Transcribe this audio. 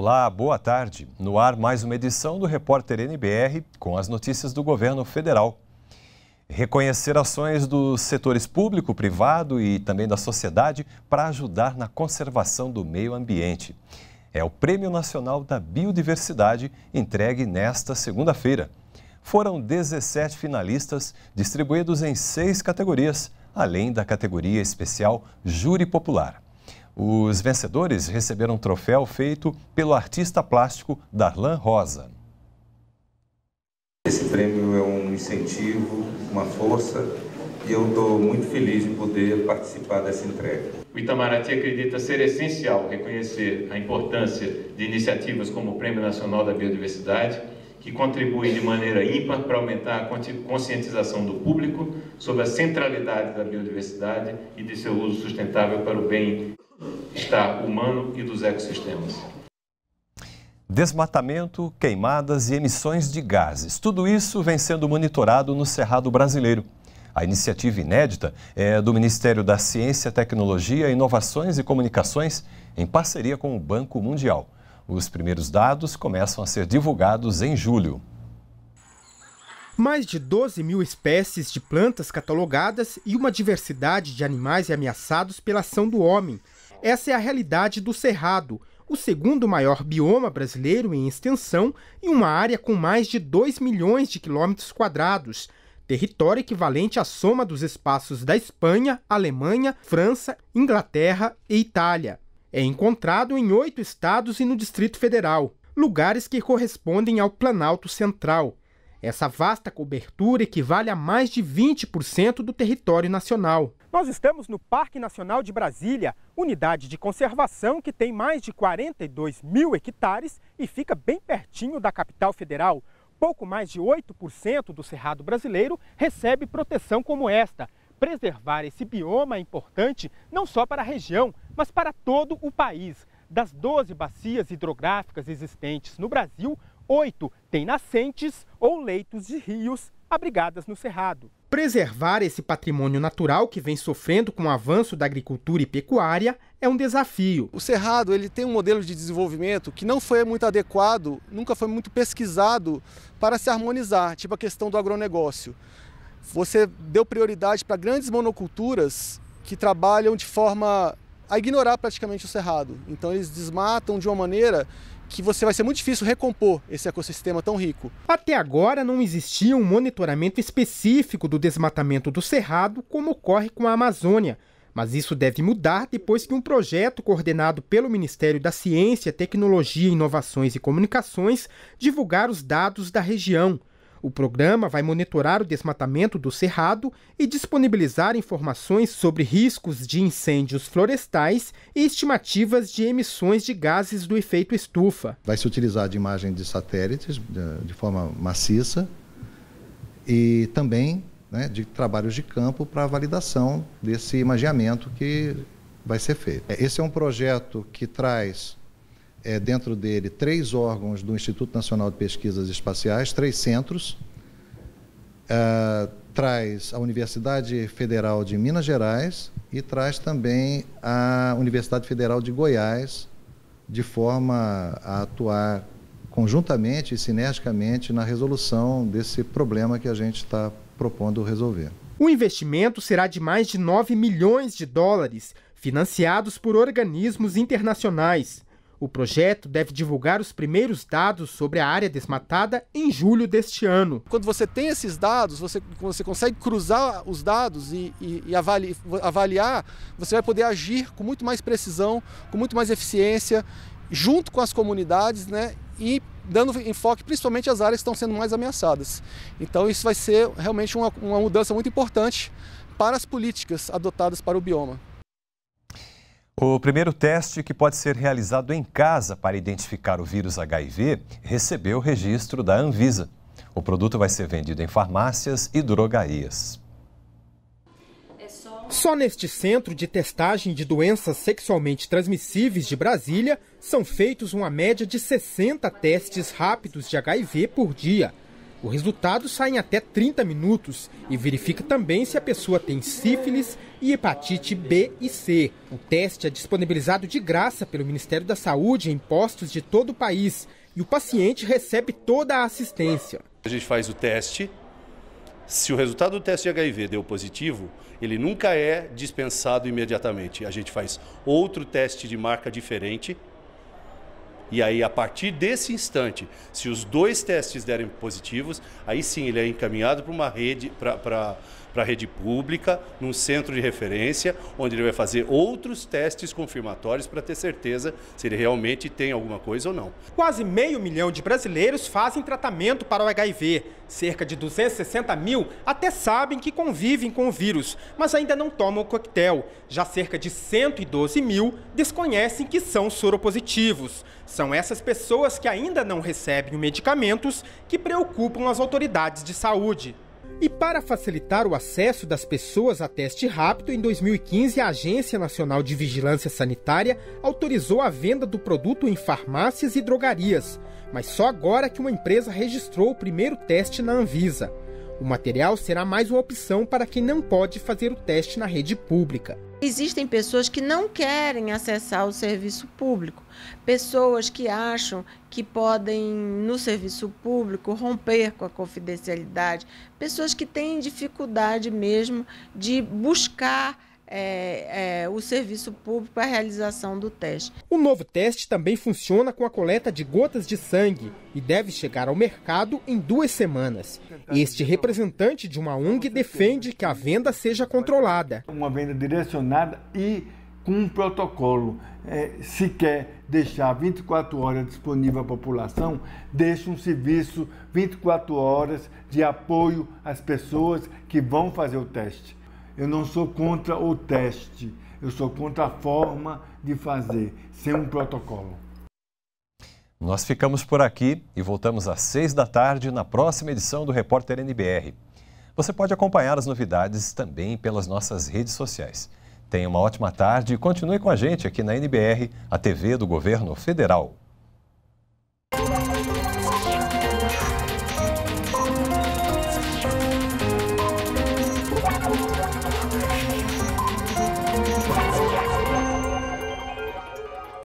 Olá, boa tarde. No ar, mais uma edição do Repórter NBR com as notícias do governo federal. Reconhecer ações dos setores público, privado e também da sociedade para ajudar na conservação do meio ambiente. É o Prêmio Nacional da Biodiversidade entregue nesta segunda-feira. Foram 17 finalistas distribuídos em seis categorias, além da categoria especial Júri Popular. Os vencedores receberam um troféu feito pelo artista plástico Darlan Rosa. Esse prêmio é um incentivo, uma força, e eu estou muito feliz em poder participar dessa entrega. O Itamaraty acredita ser essencial reconhecer a importância de iniciativas como o Prêmio Nacional da Biodiversidade, que contribuem de maneira ímpar para aumentar a conscientização do público sobre a centralidade da biodiversidade e de seu uso sustentável para o bem bem-estar humano e dos ecossistemas. Desmatamento, queimadas e emissões de gases. Tudo isso vem sendo monitorado no Cerrado Brasileiro. A iniciativa inédita é do Ministério da Ciência, Tecnologia, Inovações e Comunicações, em parceria com o Banco Mundial. Os primeiros dados começam a ser divulgados em julho. Mais de 12 mil espécies de plantas catalogadas e uma diversidade de animais ameaçados pela ação do homem essa é a realidade do Cerrado, o segundo maior bioma brasileiro em extensão e uma área com mais de 2 milhões de quilômetros quadrados, território equivalente à soma dos espaços da Espanha, Alemanha, França, Inglaterra e Itália. É encontrado em oito estados e no Distrito Federal, lugares que correspondem ao Planalto Central. Essa vasta cobertura equivale a mais de 20% do território nacional. Nós estamos no Parque Nacional de Brasília, unidade de conservação que tem mais de 42 mil hectares e fica bem pertinho da capital federal. Pouco mais de 8% do cerrado brasileiro recebe proteção como esta. Preservar esse bioma é importante não só para a região, mas para todo o país. Das 12 bacias hidrográficas existentes no Brasil, oito têm nascentes ou leitos de rios abrigadas no cerrado. Preservar esse patrimônio natural que vem sofrendo com o avanço da agricultura e pecuária é um desafio. O cerrado ele tem um modelo de desenvolvimento que não foi muito adequado, nunca foi muito pesquisado para se harmonizar, tipo a questão do agronegócio. Você deu prioridade para grandes monoculturas que trabalham de forma a ignorar praticamente o cerrado. Então eles desmatam de uma maneira que você vai ser muito difícil recompor esse ecossistema tão rico. Até agora não existia um monitoramento específico do desmatamento do cerrado como ocorre com a Amazônia, mas isso deve mudar depois que um projeto coordenado pelo Ministério da Ciência, Tecnologia, Inovações e Comunicações divulgar os dados da região. O programa vai monitorar o desmatamento do cerrado e disponibilizar informações sobre riscos de incêndios florestais e estimativas de emissões de gases do efeito estufa. Vai se utilizar de imagem de satélites de forma maciça e também né, de trabalhos de campo para validação desse imaginamento que vai ser feito. É, esse é um projeto que traz é, dentro dele três órgãos do Instituto Nacional de Pesquisas Espaciais, três centros. Uh, traz a Universidade Federal de Minas Gerais e traz também a Universidade Federal de Goiás, de forma a atuar conjuntamente e sinergicamente na resolução desse problema que a gente está propondo resolver. O investimento será de mais de 9 milhões de dólares, financiados por organismos internacionais. O projeto deve divulgar os primeiros dados sobre a área desmatada em julho deste ano. Quando você tem esses dados, você, você consegue cruzar os dados e, e, e avali, avaliar, você vai poder agir com muito mais precisão, com muito mais eficiência, junto com as comunidades né, e dando enfoque principalmente às áreas que estão sendo mais ameaçadas. Então, isso vai ser realmente uma, uma mudança muito importante para as políticas adotadas para o bioma. O primeiro teste que pode ser realizado em casa para identificar o vírus HIV recebeu o registro da Anvisa. O produto vai ser vendido em farmácias e drogarias. Só neste centro de testagem de doenças sexualmente transmissíveis de Brasília são feitos uma média de 60 testes rápidos de HIV por dia. O resultado sai em até 30 minutos e verifica também se a pessoa tem sífilis e hepatite B e C. O teste é disponibilizado de graça pelo Ministério da Saúde em postos de todo o país e o paciente recebe toda a assistência. A gente faz o teste. Se o resultado do teste de HIV deu positivo, ele nunca é dispensado imediatamente. A gente faz outro teste de marca diferente e aí, a partir desse instante, se os dois testes derem positivos, aí sim ele é encaminhado para uma rede, para para a rede pública, num centro de referência, onde ele vai fazer outros testes confirmatórios para ter certeza se ele realmente tem alguma coisa ou não. Quase meio milhão de brasileiros fazem tratamento para o HIV. Cerca de 260 mil até sabem que convivem com o vírus, mas ainda não tomam o coquetel. Já cerca de 112 mil desconhecem que são soropositivos. São essas pessoas que ainda não recebem medicamentos que preocupam as autoridades de saúde. E para facilitar o acesso das pessoas a teste rápido, em 2015 a Agência Nacional de Vigilância Sanitária autorizou a venda do produto em farmácias e drogarias, mas só agora que uma empresa registrou o primeiro teste na Anvisa. O material será mais uma opção para quem não pode fazer o teste na rede pública. Existem pessoas que não querem acessar o serviço público, pessoas que acham que podem, no serviço público, romper com a confidencialidade, pessoas que têm dificuldade mesmo de buscar é, é, o serviço público para a realização do teste. O novo teste também funciona com a coleta de gotas de sangue e deve chegar ao mercado em duas semanas. Este representante de uma ONG defende que a venda seja controlada. Uma venda direcionada e com um protocolo. É, se quer deixar 24 horas disponível à população, deixe um serviço 24 horas de apoio às pessoas que vão fazer o teste. Eu não sou contra o teste, eu sou contra a forma de fazer, sem um protocolo. Nós ficamos por aqui e voltamos às seis da tarde na próxima edição do Repórter NBR. Você pode acompanhar as novidades também pelas nossas redes sociais. Tenha uma ótima tarde e continue com a gente aqui na NBR, a TV do Governo Federal.